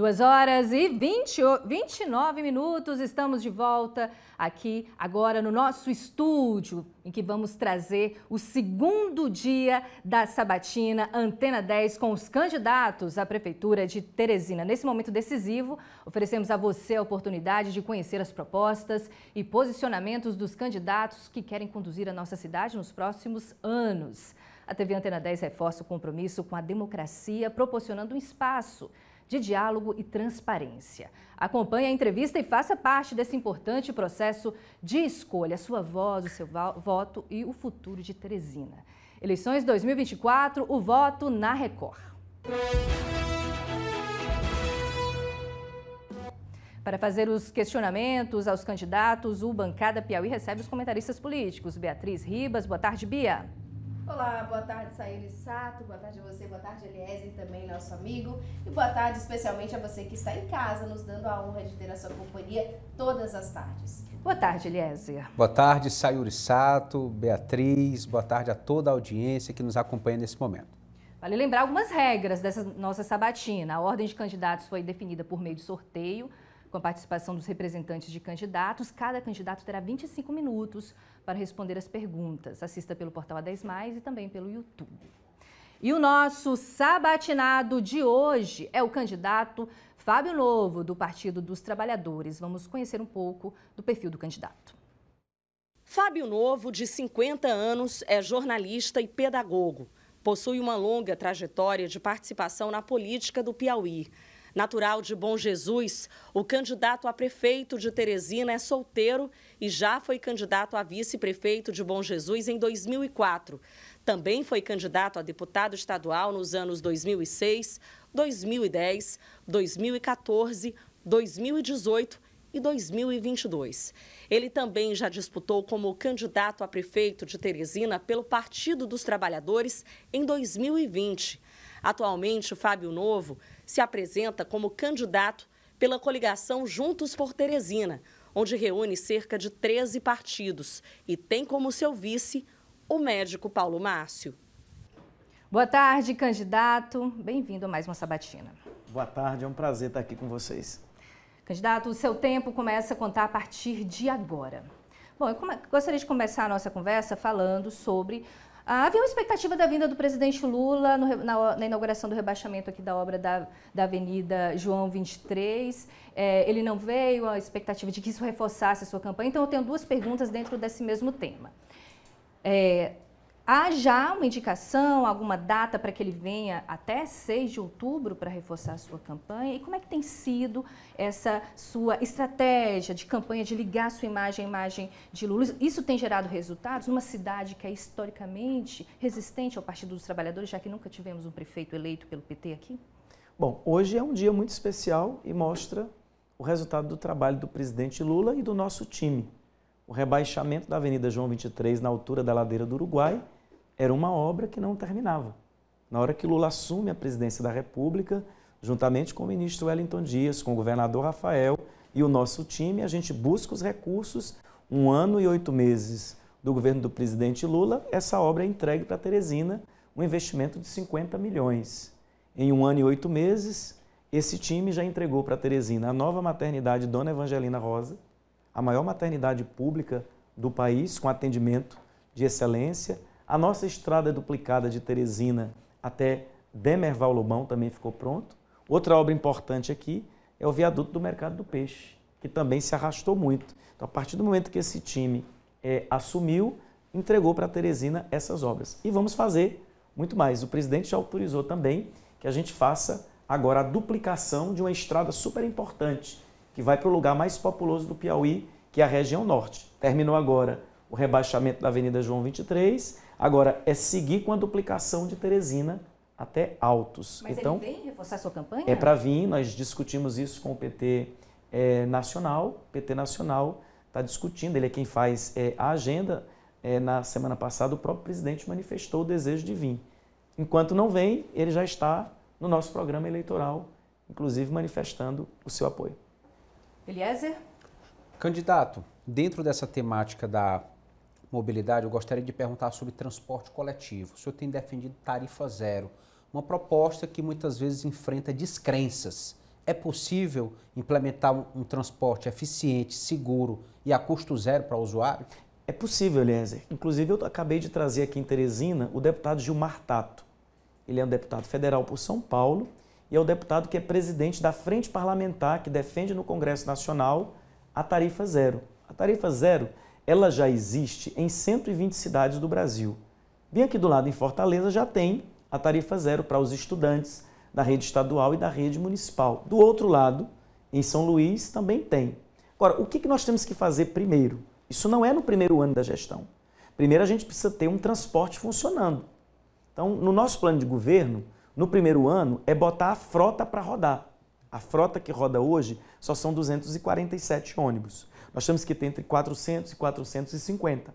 2 horas e 20, 29 minutos, estamos de volta aqui agora no nosso estúdio, em que vamos trazer o segundo dia da sabatina Antena 10 com os candidatos à Prefeitura de Teresina. Nesse momento decisivo, oferecemos a você a oportunidade de conhecer as propostas e posicionamentos dos candidatos que querem conduzir a nossa cidade nos próximos anos. A TV Antena 10 reforça o compromisso com a democracia, proporcionando um espaço de diálogo e transparência. Acompanhe a entrevista e faça parte desse importante processo de escolha, sua voz, o seu voto e o futuro de Teresina. Eleições 2024, o voto na Record. Para fazer os questionamentos aos candidatos, o Bancada Piauí recebe os comentaristas políticos. Beatriz Ribas, boa tarde, Bia. Olá, boa tarde, Saíris Sato, boa tarde a você, boa tarde, Eliezer, também nosso amigo, e boa tarde especialmente a você que está em casa, nos dando a honra de ter a sua companhia todas as tardes. Boa tarde, Eliezer. Boa tarde, Sayuri Sato, Beatriz, boa tarde a toda a audiência que nos acompanha nesse momento. Vale lembrar algumas regras dessa nossa sabatina. A ordem de candidatos foi definida por meio de sorteio, com a participação dos representantes de candidatos. Cada candidato terá 25 minutos para responder as perguntas. Assista pelo portal A10 Mais e também pelo YouTube. E o nosso sabatinado de hoje é o candidato Fábio Novo, do Partido dos Trabalhadores. Vamos conhecer um pouco do perfil do candidato. Fábio Novo, de 50 anos, é jornalista e pedagogo. Possui uma longa trajetória de participação na política do Piauí. Natural de Bom Jesus, o candidato a prefeito de Teresina é solteiro e já foi candidato a vice-prefeito de Bom Jesus em 2004. Também foi candidato a deputado estadual nos anos 2006, 2010, 2014, 2018 e 2022. Ele também já disputou como candidato a prefeito de Teresina pelo Partido dos Trabalhadores em 2020. Atualmente, Fábio Novo se apresenta como candidato pela coligação Juntos por Teresina, onde reúne cerca de 13 partidos e tem como seu vice o médico Paulo Márcio. Boa tarde, candidato. Bem-vindo a mais uma sabatina. Boa tarde, é um prazer estar aqui com vocês. Candidato, o seu tempo começa a contar a partir de agora. Bom, eu gostaria de começar a nossa conversa falando sobre Havia uma expectativa da vinda do presidente Lula no, na, na, inauguração do rebaixamento aqui da obra da, da Avenida João 23. É, ele não veio, a expectativa de que isso reforçasse a sua campanha. Então, eu tenho duas perguntas dentro desse mesmo tema. É, Há já uma indicação, alguma data para que ele venha até 6 de outubro para reforçar a sua campanha? E como é que tem sido essa sua estratégia de campanha de ligar sua imagem à imagem de Lula? Isso tem gerado resultados numa cidade que é historicamente resistente ao Partido dos Trabalhadores, já que nunca tivemos um prefeito eleito pelo PT aqui? Bom, hoje é um dia muito especial e mostra o resultado do trabalho do presidente Lula e do nosso time. O rebaixamento da Avenida João 23 na altura da ladeira do Uruguai era uma obra que não terminava. Na hora que Lula assume a presidência da República, juntamente com o ministro Wellington Dias, com o governador Rafael e o nosso time, a gente busca os recursos. Um ano e oito meses do governo do presidente Lula, essa obra é entregue para Teresina, um investimento de 50 milhões. Em um ano e oito meses, esse time já entregou para Teresina a nova maternidade Dona Evangelina Rosa, a maior maternidade pública do país, com atendimento de excelência, a nossa estrada duplicada de Teresina até Demerval Lobão também ficou pronto. Outra obra importante aqui é o viaduto do Mercado do Peixe, que também se arrastou muito. Então, a partir do momento que esse time é, assumiu, entregou para Teresina essas obras. E vamos fazer muito mais. O presidente já autorizou também que a gente faça agora a duplicação de uma estrada super importante, que vai para o lugar mais populoso do Piauí, que é a região norte. Terminou agora o rebaixamento da Avenida João 23 Agora, é seguir com a duplicação de Teresina até Altos. Mas então, ele vem reforçar sua campanha? É para vir, nós discutimos isso com o PT é, eh, Nacional, PT Nacional está discutindo, ele é quem faz é, a agenda. É, na semana passada, o próprio presidente manifestou o desejo de vir. Enquanto não vem, ele já está no nosso programa eleitoral, inclusive manifestando o seu apoio. Eliezer? Candidato, dentro dessa temática da Mobilidade, eu gostaria de perguntar sobre transporte coletivo. O senhor tem defendido tarifa zero, uma proposta que muitas vezes enfrenta descrenças. É possível implementar um, um transporte eficiente, seguro e a custo zero para o usuário? É possível, Eliezer. Inclusive, eu acabei de trazer aqui em Teresina o deputado Gilmar Tato. Ele é um deputado federal por São Paulo e é o deputado que é presidente da Frente Parlamentar que defende no Congresso Nacional a tarifa zero. A tarifa zero ela já existe em 120 cidades do Brasil. Bem aqui do lado em Fortaleza já tem a tarifa zero para os estudantes da rede estadual e da rede municipal. Do outro lado, em São Luís também tem. Agora, o que nós temos que fazer primeiro? Isso não é no primeiro ano da gestão. Primeiro a gente precisa ter um transporte funcionando. Então, no nosso plano de governo, no primeiro ano, é botar a frota para rodar. A frota que roda hoje só são 247 ônibus. Nós temos que ter entre 400 e 450.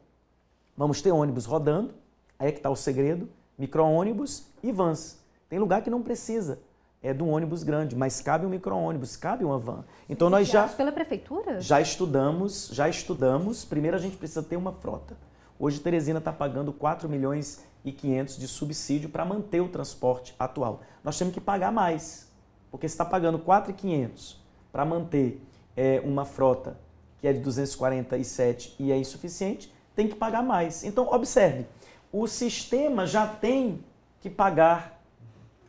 Vamos ter ônibus rodando, aí é que está o segredo, micro-ônibus e vans. Tem lugar que não precisa é de um ônibus grande, mas cabe um micro-ônibus, cabe uma van. Então Existe nós já pela prefeitura? Já estudamos, já estudamos. Primeiro a gente precisa ter uma frota. Hoje Teresina está pagando 4 milhões e 500 de subsídio para manter o transporte atual. Nós temos que pagar mais, porque se está pagando 4.500 para manter é, uma frota que é de 247 e é insuficiente, tem que pagar mais. Então, observe, o sistema já tem que pagar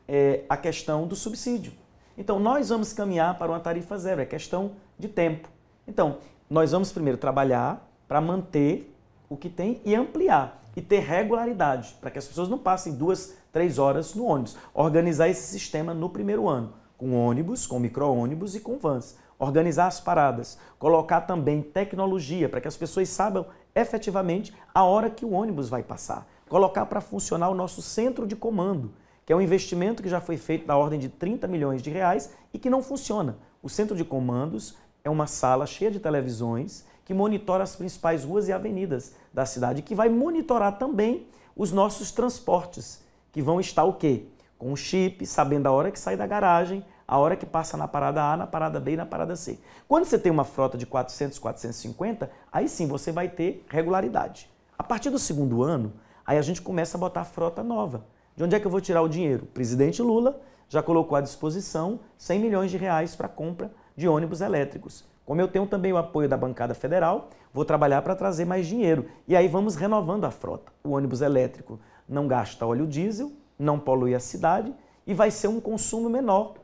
é, a questão do subsídio. Então, nós vamos caminhar para uma tarifa zero, é questão de tempo. Então, nós vamos primeiro trabalhar para manter o que tem e ampliar e ter regularidade, para que as pessoas não passem duas, três horas no ônibus. Organizar esse sistema no primeiro ano, com ônibus, com micro-ônibus e com vans organizar as paradas, colocar também tecnologia para que as pessoas saibam efetivamente a hora que o ônibus vai passar, colocar para funcionar o nosso centro de comando, que é um investimento que já foi feito da ordem de 30 milhões de reais e que não funciona. O centro de comandos é uma sala cheia de televisões que monitora as principais ruas e avenidas da cidade, que vai monitorar também os nossos transportes, que vão estar o quê? Com o chip, sabendo a hora que sai da garagem, a hora que passa na parada A, na parada B e na parada C. Quando você tem uma frota de 400, 450, aí sim você vai ter regularidade. A partir do segundo ano, aí a gente começa a botar frota nova. De onde é que eu vou tirar o dinheiro? O presidente Lula já colocou à disposição 100 milhões de reais para compra de ônibus elétricos. Como eu tenho também o apoio da bancada federal, vou trabalhar para trazer mais dinheiro. E aí vamos renovando a frota. O ônibus elétrico não gasta óleo diesel, não polui a cidade e vai ser um consumo menor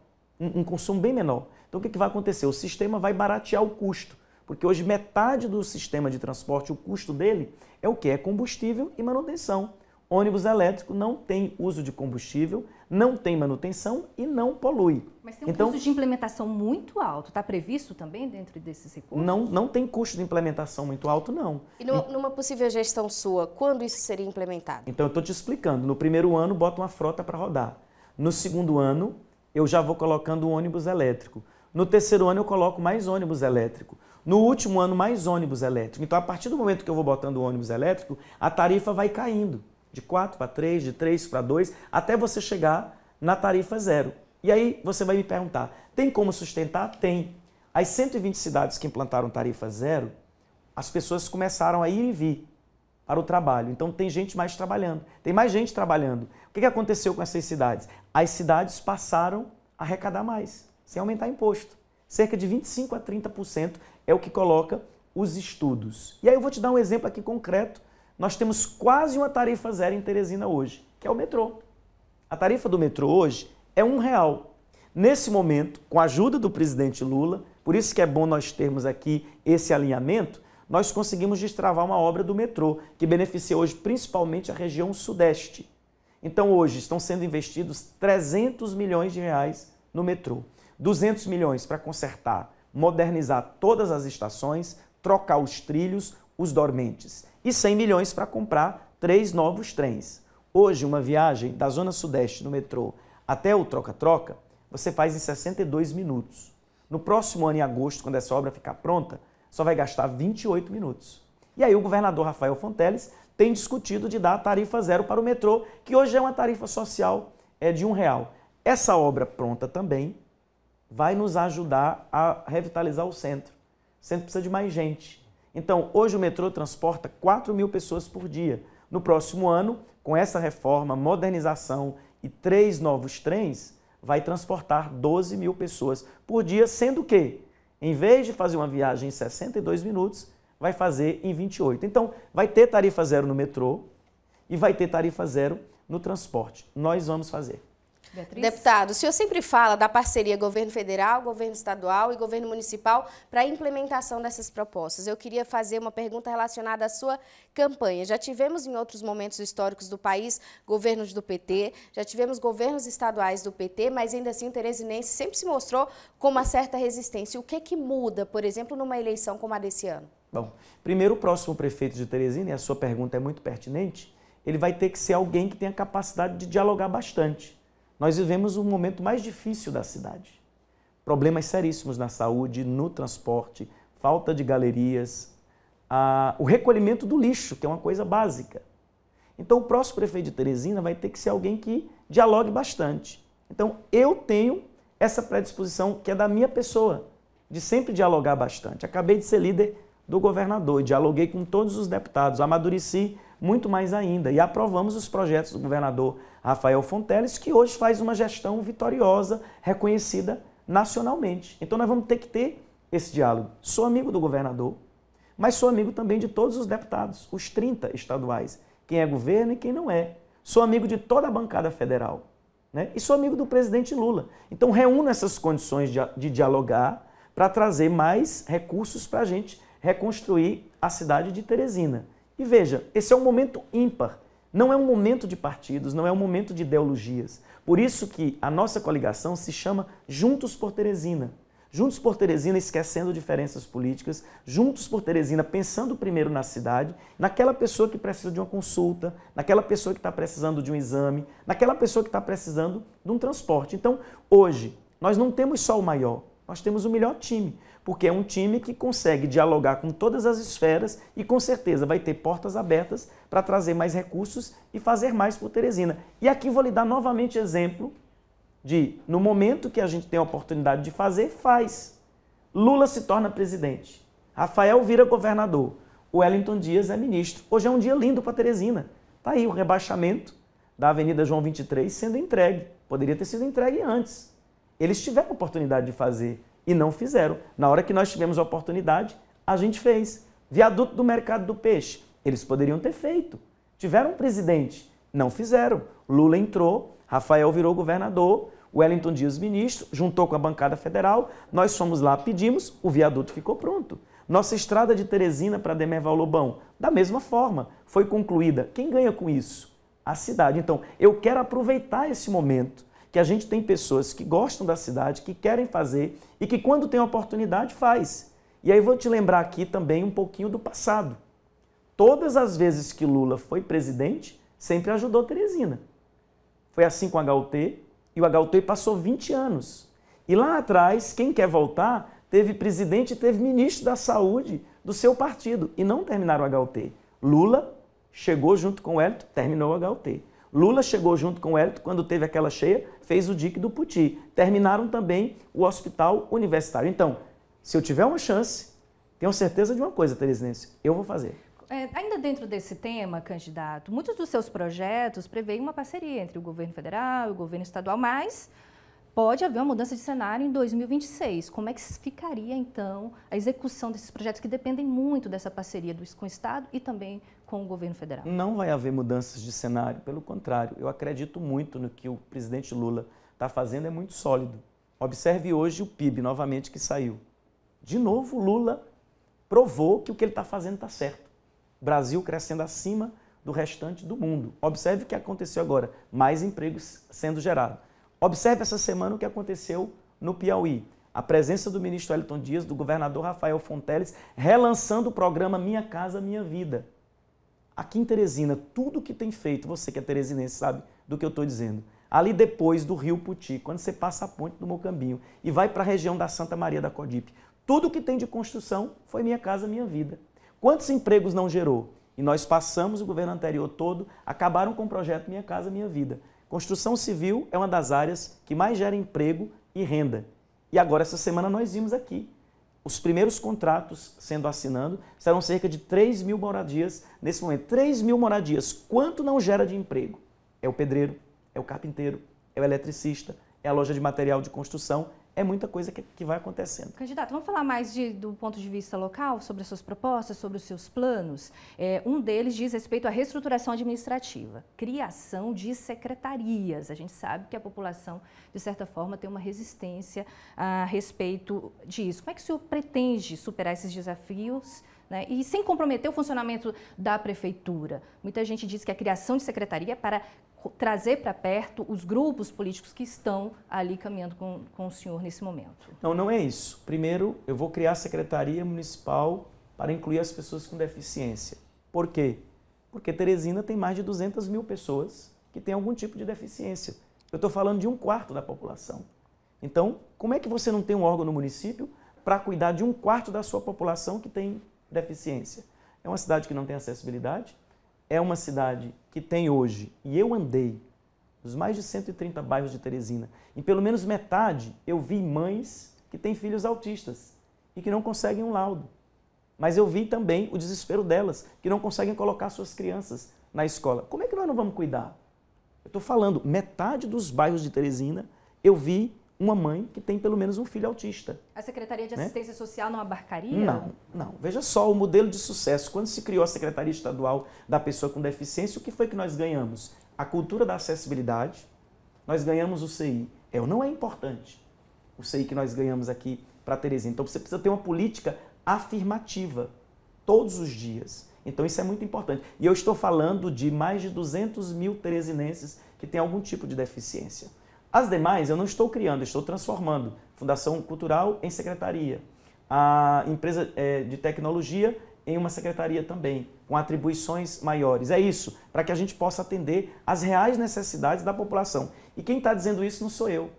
um, um consumo bem menor. Então o que, que vai acontecer? O sistema vai baratear o custo, porque hoje metade do sistema de transporte, o custo dele é o que? É combustível e manutenção. Ônibus elétrico não tem uso de combustível, não tem manutenção e não polui. Mas tem um então, custo de implementação muito alto. Está previsto também dentro desses recursos? Não, não tem custo de implementação muito alto, não. E no, numa possível gestão sua, quando isso seria implementado? Então, eu estou te explicando. No primeiro ano, bota uma frota para rodar. No segundo ano, eu já vou colocando um ônibus elétrico. No terceiro ano eu coloco mais ônibus elétrico. No último ano, mais ônibus elétrico. Então, a partir do momento que eu vou botando o ônibus elétrico, a tarifa vai caindo. De 4 para 3, de 3 para 2, até você chegar na tarifa zero. E aí você vai me perguntar: tem como sustentar? Tem. As 120 cidades que implantaram tarifa zero, as pessoas começaram a ir e vir para o trabalho. Então tem gente mais trabalhando, tem mais gente trabalhando. O que aconteceu com essas cidades? As cidades passaram a arrecadar mais, sem aumentar imposto. Cerca de 25 a 30% é o que coloca os estudos. E aí eu vou te dar um exemplo aqui concreto. Nós temos quase uma tarifa zero em Teresina hoje, que é o metrô. A tarifa do metrô hoje é um real. Nesse momento, com a ajuda do presidente Lula, por isso que é bom nós termos aqui esse alinhamento, nós conseguimos destravar uma obra do metrô, que beneficia hoje principalmente a região sudeste. Então, hoje estão sendo investidos 300 milhões de reais no metrô. 200 milhões para consertar, modernizar todas as estações, trocar os trilhos, os dormentes. E 100 milhões para comprar três novos trens. Hoje, uma viagem da Zona Sudeste no metrô até o Troca-Troca, você faz em 62 minutos. No próximo ano, em agosto, quando essa obra ficar pronta, só vai gastar 28 minutos. E aí o governador Rafael Fonteles tem discutido de dar a tarifa zero para o metrô, que hoje é uma tarifa social é de um real. Essa obra pronta também vai nos ajudar a revitalizar o centro. O centro precisa de mais gente. Então, hoje o metrô transporta 4 mil pessoas por dia. No próximo ano, com essa reforma, modernização e três novos trens, vai transportar 12 mil pessoas por dia, sendo que em vez de fazer uma viagem em 62 minutos, vai fazer em 28. Então, vai ter tarifa zero no metrô e vai ter tarifa zero no transporte. Nós vamos fazer. Beatriz? Deputado, o senhor sempre fala da parceria governo federal, governo estadual e governo municipal para a implementação dessas propostas. Eu queria fazer uma pergunta relacionada à sua campanha. Já tivemos em outros momentos históricos do país governos do PT, já tivemos governos estaduais do PT, mas ainda assim o Teresinense sempre se mostrou com uma certa resistência. O que, é que muda, por exemplo, numa eleição como a desse ano? Bom, primeiro o próximo prefeito de Teresina, e a sua pergunta é muito pertinente, ele vai ter que ser alguém que tenha capacidade de dialogar bastante nós vivemos o um momento mais difícil da cidade. Problemas seríssimos na saúde, no transporte, falta de galerias, a, o recolhimento do lixo, que é uma coisa básica. Então, o próximo prefeito de Teresina vai ter que ser alguém que dialogue bastante. Então, eu tenho essa predisposição que é da minha pessoa, de sempre dialogar bastante. Acabei de ser líder do governador, dialoguei com todos os deputados, amadureci muito mais ainda. E aprovamos os projetos do governador Rafael Fonteles, que hoje faz uma gestão vitoriosa, reconhecida nacionalmente. Então nós vamos ter que ter esse diálogo. Sou amigo do governador, mas sou amigo também de todos os deputados, os 30 estaduais, quem é governo e quem não é. Sou amigo de toda a bancada federal. Né? E sou amigo do presidente Lula. Então reúno essas condições de, de dialogar para trazer mais recursos para a gente reconstruir a cidade de Teresina. E veja, esse é um momento ímpar. Não é um momento de partidos, não é um momento de ideologias. Por isso que a nossa coligação se chama Juntos por Teresina. Juntos por Teresina, esquecendo diferenças políticas, juntos por Teresina, pensando primeiro na cidade, naquela pessoa que precisa de uma consulta, naquela pessoa que está precisando de um exame, naquela pessoa que está precisando de um transporte. Então, hoje, nós não temos só o maior, nós temos o melhor time porque é um time que consegue dialogar com todas as esferas e com certeza vai ter portas abertas para trazer mais recursos e fazer mais por Teresina. E aqui vou lhe dar novamente exemplo de, no momento que a gente tem a oportunidade de fazer, faz. Lula se torna presidente, Rafael vira governador, Wellington Dias é ministro. Hoje é um dia lindo para Teresina. Está aí o rebaixamento da Avenida João 23 sendo entregue. Poderia ter sido entregue antes. Eles tiveram a oportunidade de fazer e não fizeram. Na hora que nós tivemos a oportunidade, a gente fez. Viaduto do mercado do peixe, eles poderiam ter feito. Tiveram um presidente, não fizeram. Lula entrou, Rafael virou governador, Wellington Dias ministro, juntou com a bancada federal, nós fomos lá, pedimos, o viaduto ficou pronto. Nossa estrada de Teresina para Demerval Lobão, da mesma forma, foi concluída. Quem ganha com isso? A cidade. Então, eu quero aproveitar esse momento que a gente tem pessoas que gostam da cidade, que querem fazer e que quando tem oportunidade faz. E aí vou te lembrar aqui também um pouquinho do passado. Todas as vezes que Lula foi presidente, sempre ajudou Teresina. Foi assim com o HUT e o HUT passou 20 anos. E lá atrás, quem quer voltar, teve presidente e teve ministro da saúde do seu partido e não terminaram o HUT. Lula chegou junto com o Hélito, terminou o HUT. Lula chegou junto com o Hélito quando teve aquela cheia, fez o DIC do Puti. Terminaram também o hospital universitário. Então, se eu tiver uma chance, tenho certeza de uma coisa, Teresinense, eu vou fazer. É, ainda dentro desse tema, candidato, muitos dos seus projetos preveem uma parceria entre o governo federal e o governo estadual, mas pode haver uma mudança de cenário em 2026. Como é que ficaria, então, a execução desses projetos que dependem muito dessa parceria do, com o Estado e também com o governo federal? Não vai haver mudanças de cenário, pelo contrário, eu acredito muito no que o presidente Lula está fazendo, é muito sólido. Observe hoje o PIB novamente que saiu. De novo, Lula provou que o que ele está fazendo está certo. Brasil crescendo acima do restante do mundo. Observe o que aconteceu agora: mais empregos sendo gerados. Observe essa semana o que aconteceu no Piauí. A presença do ministro Elton Dias, do governador Rafael Fonteles, relançando o programa Minha Casa Minha Vida. Aqui em Teresina, tudo que tem feito, você que é teresinense sabe do que eu estou dizendo. Ali depois do Rio Puti, quando você passa a ponte do Mocambinho e vai para a região da Santa Maria da Codipe, tudo que tem de construção foi minha casa, minha vida. Quantos empregos não gerou? E nós passamos, o governo anterior todo, acabaram com o projeto Minha Casa Minha Vida. Construção civil é uma das áreas que mais gera emprego e renda. E agora, essa semana, nós vimos aqui os primeiros contratos sendo assinando serão cerca de 3 mil moradias nesse momento. 3 mil moradias. Quanto não gera de emprego? É o pedreiro, é o carpinteiro, é o eletricista, é a loja de material de construção é muita coisa que, que vai acontecendo. Candidato, vamos falar mais de, do ponto de vista local, sobre as suas propostas, sobre os seus planos. É, um deles diz respeito à reestruturação administrativa, criação de secretarias. A gente sabe que a população, de certa forma, tem uma resistência a respeito disso. Como é que o senhor pretende superar esses desafios? Né? E sem comprometer o funcionamento da prefeitura. Muita gente diz que a criação de secretaria é para trazer para perto os grupos políticos que estão ali caminhando com, com o senhor nesse momento? Não, não é isso. Primeiro, eu vou criar a Secretaria Municipal para incluir as pessoas com deficiência. Por quê? Porque Teresina tem mais de 200 mil pessoas que têm algum tipo de deficiência. Eu estou falando de um quarto da população. Então, como é que você não tem um órgão no município para cuidar de um quarto da sua população que tem deficiência? É uma cidade que não tem acessibilidade, é uma cidade que tem hoje, e eu andei nos mais de 130 bairros de Teresina, em pelo menos metade eu vi mães que têm filhos autistas e que não conseguem um laudo. Mas eu vi também o desespero delas, que não conseguem colocar suas crianças na escola. Como é que nós não vamos cuidar? Eu estou falando, metade dos bairros de Teresina eu vi uma mãe que tem pelo menos um filho autista. A Secretaria de né? Assistência Social não abarcaria? Não, não. Veja só o modelo de sucesso. Quando se criou a Secretaria Estadual da Pessoa com Deficiência, o que foi que nós ganhamos? A cultura da acessibilidade, nós ganhamos o CI. É ou não é importante o CI que nós ganhamos aqui para Teresina. Então você precisa ter uma política afirmativa todos os dias. Então isso é muito importante. E eu estou falando de mais de 200 mil teresinenses que têm algum tipo de deficiência. As demais eu não estou criando, estou transformando. Fundação Cultural em secretaria. A empresa é, de tecnologia em uma secretaria também, com atribuições maiores. É isso, para que a gente possa atender às reais necessidades da população. E quem está dizendo isso não sou eu.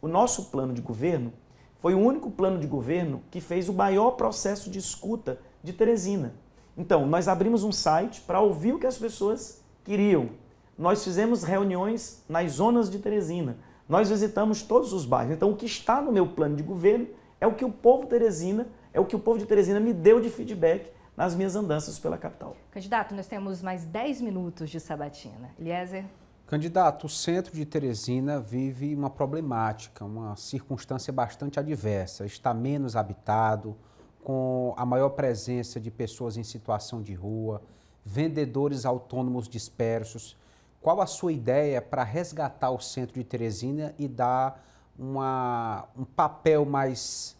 O nosso plano de governo foi o único plano de governo que fez o maior processo de escuta de Teresina. Então, nós abrimos um site para ouvir o que as pessoas queriam. Nós fizemos reuniões nas zonas de Teresina nós visitamos todos os bairros. Então, o que está no meu plano de governo é o que o povo Teresina, é o que o povo de Teresina me deu de feedback nas minhas andanças pela capital. Candidato, nós temos mais 10 minutos de sabatina. Eliezer? Candidato, o centro de Teresina vive uma problemática, uma circunstância bastante adversa. Está menos habitado, com a maior presença de pessoas em situação de rua, vendedores autônomos dispersos. Qual a sua ideia para resgatar o centro de Teresina e dar uma, um papel mais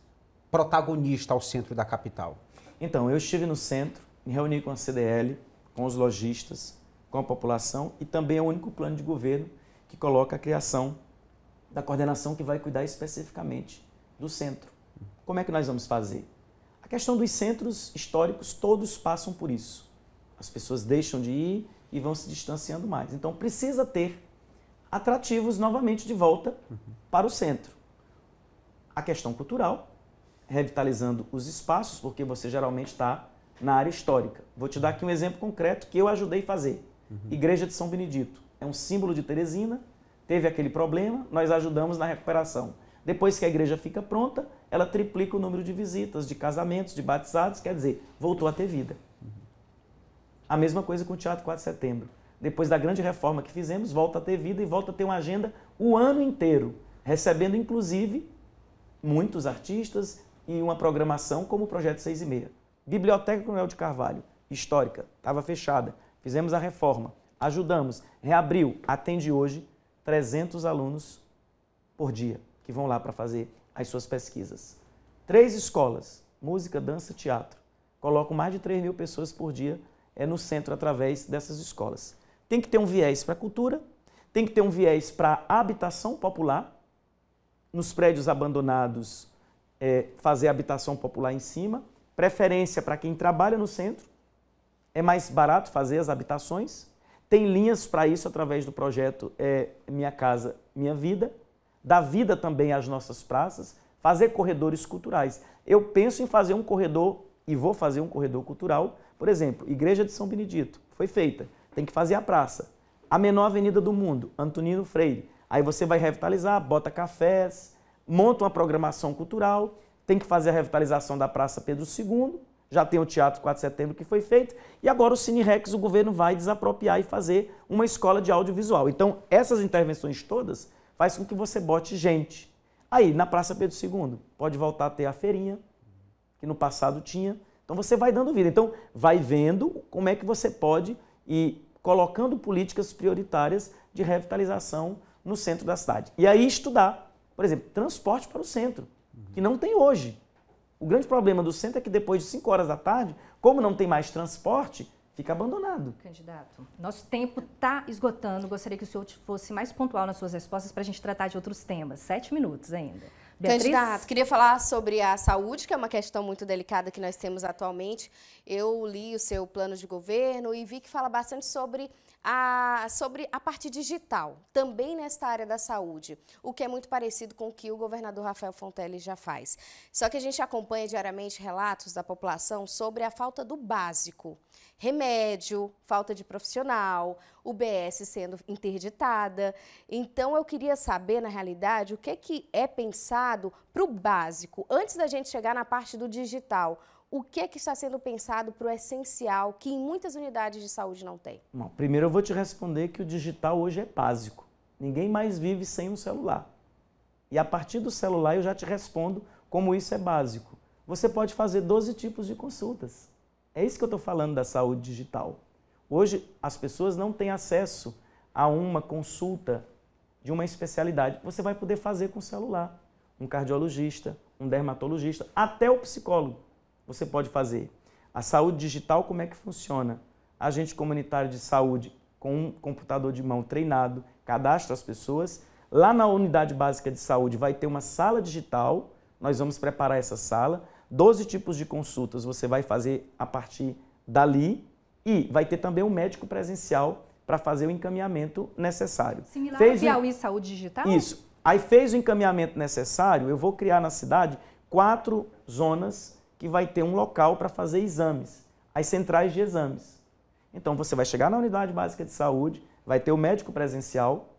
protagonista ao centro da capital? Então, eu estive no centro, me reuni com a CDL, com os lojistas, com a população e também é o único plano de governo que coloca a criação da coordenação que vai cuidar especificamente do centro. Como é que nós vamos fazer? A questão dos centros históricos, todos passam por isso. As pessoas deixam de ir, e vão se distanciando mais. Então precisa ter atrativos novamente de volta para o centro. A questão cultural, revitalizando os espaços, porque você geralmente está na área histórica. Vou te dar aqui um exemplo concreto que eu ajudei a fazer. Uhum. Igreja de São Benedito. É um símbolo de Teresina, teve aquele problema, nós ajudamos na recuperação. Depois que a igreja fica pronta, ela triplica o número de visitas, de casamentos, de batizados, quer dizer, voltou a ter vida. A mesma coisa com o Teatro 4 de Setembro. Depois da grande reforma que fizemos, volta a ter vida e volta a ter uma agenda o ano inteiro, recebendo inclusive muitos artistas e uma programação como o Projeto 6 e Meia. Biblioteca Coronel de Carvalho, histórica, estava fechada. Fizemos a reforma, ajudamos, reabriu, atende hoje 300 alunos por dia que vão lá para fazer as suas pesquisas. Três escolas, música, dança, teatro, colocam mais de 3 mil pessoas por dia é, no centro através dessas escolas. Tem que ter um viés para a cultura, tem que ter um viés para a habitação popular, nos prédios abandonados, é, fazer habitação popular em cima, preferência para quem trabalha no centro, é mais barato fazer as habitações, tem linhas para isso através do projeto é, Minha Casa Minha Vida, dar vida também às nossas praças, fazer corredores culturais. Eu penso em fazer um corredor e vou fazer um corredor cultural. Por exemplo, Igreja de São Benedito, foi feita, tem que fazer a praça. A menor avenida do mundo, Antonino Freire. Aí você vai revitalizar, bota cafés, monta uma programação cultural, tem que fazer a revitalização da Praça Pedro II, já tem o Teatro 4 de Setembro que foi feito, e agora o Cine Rex o governo vai desapropriar e fazer uma escola de audiovisual. Então, essas intervenções todas faz com que você bote gente. Aí, na Praça Pedro II, pode voltar a ter a feirinha, que no passado tinha. Então você vai dando vida. Então vai vendo como é que você pode ir colocando políticas prioritárias de revitalização no centro da cidade. E aí estudar, por exemplo, transporte para o centro, que não tem hoje. O grande problema do centro é que depois de 5 horas da tarde, como não tem mais transporte, fica abandonado. Candidato, nosso tempo está esgotando. Gostaria que o senhor fosse mais pontual nas suas respostas para a gente tratar de outros temas. Sete minutos ainda. Então, Beatriz? Candidato, queria falar sobre a saúde, que é uma questão muito delicada que nós temos atualmente. Eu li o seu plano de governo e vi que fala bastante sobre a, sobre a parte digital, também nesta área da saúde, o que é muito parecido com o que o governador Rafael Fontelli já faz. Só que a gente acompanha diariamente relatos da população sobre a falta do básico: remédio, falta de profissional, UBS sendo interditada. Então eu queria saber, na realidade, o que, é que é pensado para o básico, antes da gente chegar na parte do digital. O que, é que está sendo pensado para o essencial que em muitas unidades de saúde não tem? Bom, primeiro eu vou te responder que o digital hoje é básico. Ninguém mais vive sem um celular. E a partir do celular eu já te respondo como isso é básico. Você pode fazer 12 tipos de consultas. É isso que eu estou falando da saúde digital. Hoje as pessoas não têm acesso a uma consulta de uma especialidade. Você vai poder fazer com o celular. Um cardiologista, um dermatologista, até o psicólogo. Você pode fazer. A saúde digital, como é que funciona? Agente comunitário de saúde com um computador de mão treinado, cadastra as pessoas. Lá na unidade básica de saúde vai ter uma sala digital. Nós vamos preparar essa sala. 12 tipos de consultas você vai fazer a partir dali e vai ter também um médico presencial para fazer o encaminhamento necessário. Similar fez ao Piauí o... Saúde Digital? Isso. Aí fez o encaminhamento necessário, eu vou criar na cidade quatro zonas que vai ter um local para fazer exames, as centrais de exames. Então você vai chegar na unidade básica de saúde, vai ter o médico presencial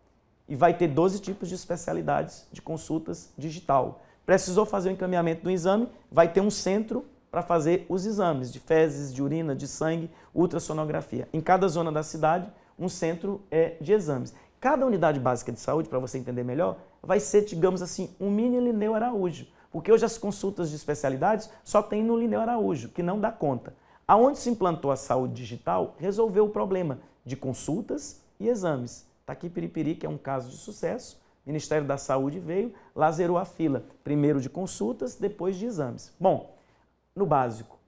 e vai ter 12 tipos de especialidades de consultas digital. Precisou fazer o encaminhamento do exame, vai ter um centro para fazer os exames de fezes, de urina, de sangue, ultrassonografia. Em cada zona da cidade, um centro é de exames. Cada unidade básica de saúde, para você entender melhor, vai ser, digamos assim, um mini Lineu Araújo, porque hoje as consultas de especialidades só tem no Lineu Araújo, que não dá conta. Aonde se implantou a saúde digital, resolveu o problema de consultas e exames. Taquipiripiri, tá que é um caso de sucesso, o Ministério da Saúde veio, lazerou a fila, primeiro de consultas, depois de exames. Bom, no básico.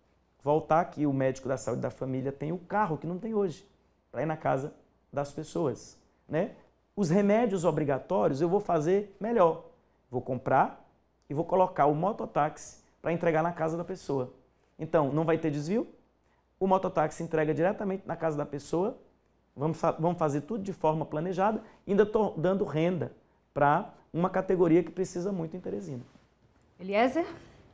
Voltar que o médico da saúde da família tem o carro que não tem hoje, para ir na casa das pessoas. Né? Os remédios obrigatórios eu vou fazer melhor. Vou comprar e vou colocar o mototáxi para entregar na casa da pessoa. Então, não vai ter desvio, o mototáxi entrega diretamente na casa da pessoa, vamos, vamos fazer tudo de forma planejada, ainda estou dando renda para uma categoria que precisa muito em Teresina. Eliezer?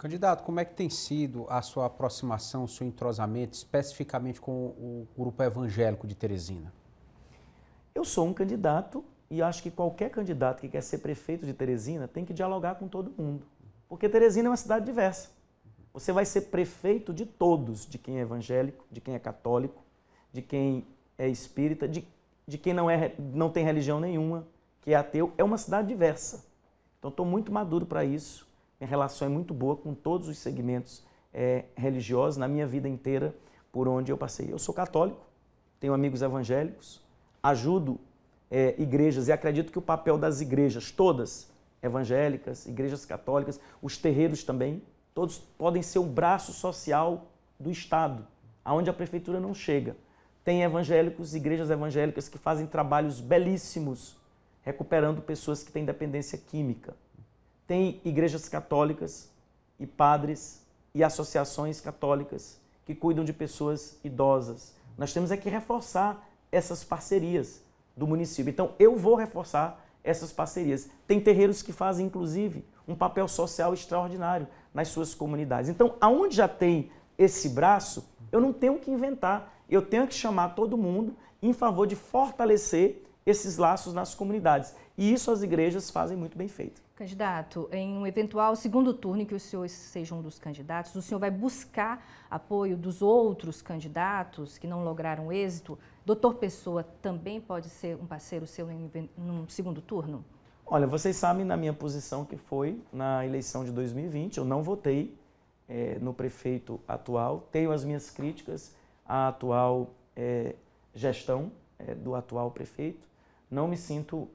Candidato, como é que tem sido a sua aproximação, o seu entrosamento, especificamente com o grupo evangélico de Teresina? Eu sou um candidato e acho que qualquer candidato que quer ser prefeito de Teresina tem que dialogar com todo mundo. Porque Teresina é uma cidade diversa. Você vai ser prefeito de todos, de quem é evangélico, de quem é católico, de quem é espírita, de, de quem não, é, não tem religião nenhuma, que é ateu. É uma cidade diversa. Então estou muito maduro para isso minha relação é muito boa com todos os segmentos é, religiosos na minha vida inteira por onde eu passei. Eu sou católico, tenho amigos evangélicos, ajudo é, igrejas e acredito que o papel das igrejas, todas, evangélicas, igrejas católicas, os terreiros também, todos podem ser um braço social do Estado, aonde a prefeitura não chega. Tem evangélicos, igrejas evangélicas que fazem trabalhos belíssimos, recuperando pessoas que têm dependência química tem igrejas católicas e padres e associações católicas que cuidam de pessoas idosas. Nós temos é que reforçar essas parcerias do município. Então, eu vou reforçar essas parcerias. Tem terreiros que fazem, inclusive, um papel social extraordinário nas suas comunidades. Então, aonde já tem esse braço, eu não tenho que inventar, eu tenho que chamar todo mundo em favor de fortalecer esses laços nas comunidades. E isso as igrejas fazem muito bem feito. Candidato, em um eventual segundo turno em que o senhor seja um dos candidatos, o senhor vai buscar apoio dos outros candidatos que não lograram êxito? Doutor Pessoa também pode ser um parceiro seu em um segundo turno? Olha, vocês sabem na minha posição que foi na eleição de 2020, eu não votei é, no prefeito atual, tenho as minhas críticas à atual é, gestão é, do atual prefeito, não me sinto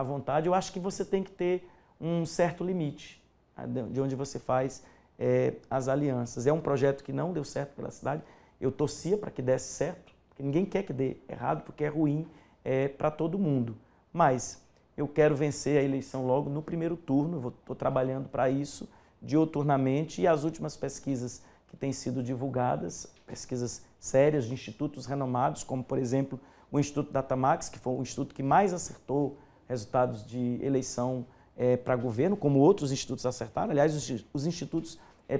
à vontade. Eu acho que você tem que ter um certo limite né, de onde você faz é, as alianças. É um projeto que não deu certo pela cidade. Eu torcia para que desse certo, porque ninguém quer que dê errado, porque é ruim é, para todo mundo. Mas eu quero vencer a eleição logo no primeiro turno, estou trabalhando para isso dioturnamente e as últimas pesquisas que têm sido divulgadas, pesquisas sérias de institutos renomados, como por exemplo o Instituto Datamax, que foi o instituto que mais acertou resultados de eleição é, para governo, como outros institutos acertaram. Aliás, os, os institutos é,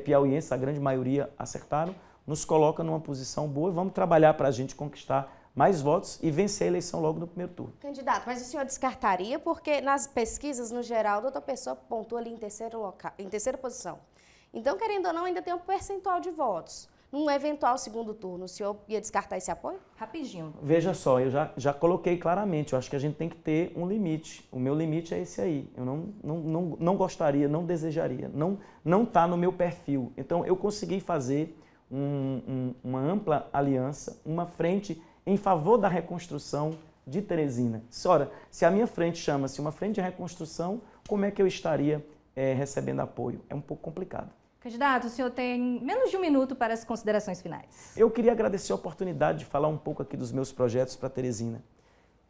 a grande maioria acertaram, nos coloca numa posição boa e vamos trabalhar para a gente conquistar mais votos e vencer a eleição logo no primeiro turno. Candidato, mas o senhor descartaria porque nas pesquisas, no geral, outra Pessoa pontua ali em, terceiro em terceira posição. Então, querendo ou não, ainda tem um percentual de votos num eventual segundo turno, o senhor ia descartar esse apoio? Rapidinho. Veja só, eu já, já coloquei claramente, eu acho que a gente tem que ter um limite. O meu limite é esse aí. Eu não, não, não, não gostaria, não desejaria, não não está no meu perfil. Então, eu consegui fazer um, um, uma ampla aliança, uma frente em favor da reconstrução de Teresina. Senhora, se a minha frente chama-se uma frente de reconstrução, como é que eu estaria é, recebendo apoio? É um pouco complicado. Candidato, o senhor tem menos de um minuto para as considerações finais. Eu queria agradecer a oportunidade de falar um pouco aqui dos meus projetos para Teresina.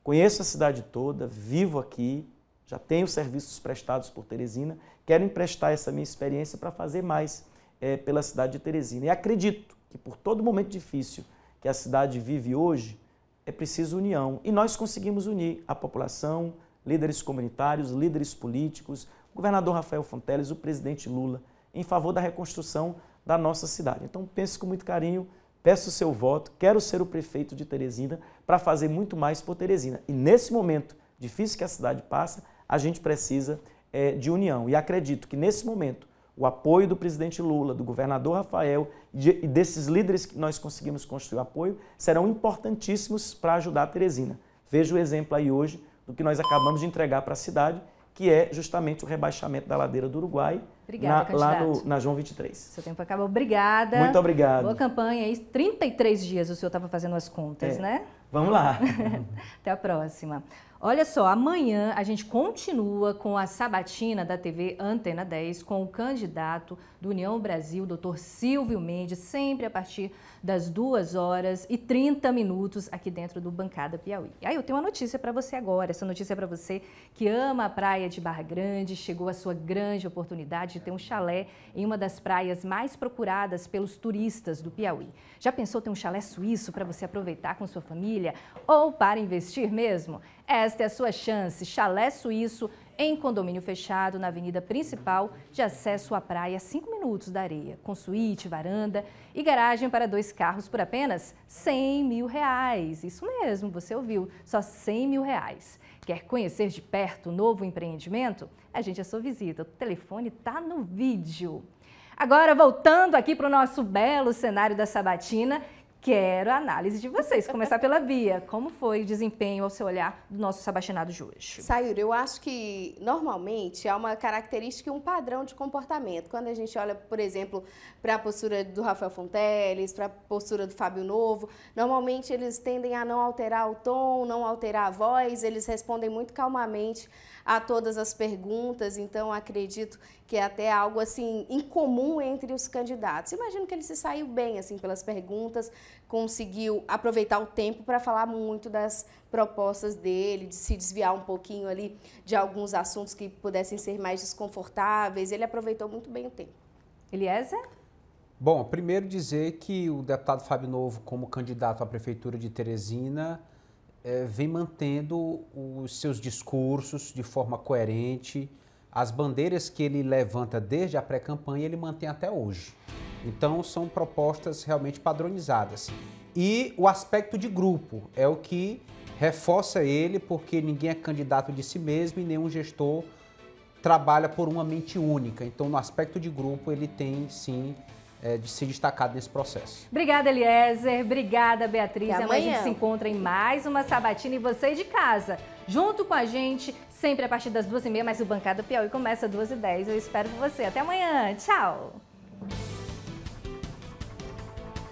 Conheço a cidade toda, vivo aqui, já tenho serviços prestados por Teresina, quero emprestar essa minha experiência para fazer mais é, pela cidade de Teresina. E acredito que por todo momento difícil que a cidade vive hoje, é preciso união. E nós conseguimos unir a população, líderes comunitários, líderes políticos, o governador Rafael Fonteles, o presidente Lula, em favor da reconstrução da nossa cidade. Então pense com muito carinho, peço o seu voto, quero ser o prefeito de Teresina para fazer muito mais por Teresina. E nesse momento difícil que a cidade passa, a gente precisa é, de união. E acredito que nesse momento o apoio do presidente Lula, do governador Rafael e desses líderes que nós conseguimos construir o apoio serão importantíssimos para ajudar a Teresina. Veja o exemplo aí hoje do que nós acabamos de entregar para a cidade que é justamente o rebaixamento da ladeira do Uruguai Obrigada, na, lá no, na João 23. Seu tempo acabou. Obrigada. Muito obrigado. Boa campanha aí. 33 dias o senhor estava fazendo as contas, é. né? Vamos lá. Até a próxima. Olha só, amanhã a gente continua com a sabatina da TV Antena 10 com o candidato do União Brasil, doutor Silvio Mendes, sempre a partir das 2 horas e 30 minutos aqui dentro do Bancada Piauí. E aí eu tenho uma notícia para você agora. Essa notícia é para você que ama a praia de Barra Grande, chegou a sua grande oportunidade de ter um chalé em uma das praias mais procuradas pelos turistas do Piauí. Já pensou ter um chalé suíço para você aproveitar com sua família ou para investir mesmo? Esta é a sua chance. Chalé Suíço em condomínio fechado na avenida principal, de acesso à praia a 5 minutos da areia, com suíte, varanda e garagem para dois carros por apenas 100 mil reais. Isso mesmo, você ouviu, só 100 mil reais. Quer conhecer de perto o novo empreendimento? A gente é sua visita, o telefone está no vídeo. Agora, voltando aqui para o nosso belo cenário da Sabatina, Quero a análise de vocês. Começar pela Bia. Como foi o desempenho ao seu olhar do nosso sabatinado de hoje? Sayuri, eu acho que normalmente há uma característica e um padrão de comportamento. Quando a gente olha, por exemplo, para a postura do Rafael Fonteles, para a postura do Fábio Novo, normalmente eles tendem a não alterar o tom, não alterar a voz, eles respondem muito calmamente a todas as perguntas, então acredito que é até algo assim incomum entre os candidatos. Imagino que ele se saiu bem assim pelas perguntas, conseguiu aproveitar o tempo para falar muito das propostas dele, de se desviar um pouquinho ali de alguns assuntos que pudessem ser mais desconfortáveis. Ele aproveitou muito bem o tempo. Eliezer? Bom, primeiro dizer que o deputado Fábio Novo, como candidato à prefeitura de Teresina, é, vem mantendo os seus discursos de forma coerente, as bandeiras que ele levanta desde a pré-campanha, ele mantém até hoje. Então, são propostas realmente padronizadas. E o aspecto de grupo é o que reforça ele, porque ninguém é candidato de si mesmo e nenhum gestor trabalha por uma mente única. Então, no aspecto de grupo, ele tem sim é, de se destacar nesse processo. Obrigada, Eliezer. Obrigada, Beatriz. Amanhã. amanhã. a gente se encontra em mais uma sabatina e você de casa, junto com a gente, sempre a partir das duas e meia, mas o Bancada Piauí começa às duas e dez. Eu espero por você. Até amanhã. Tchau.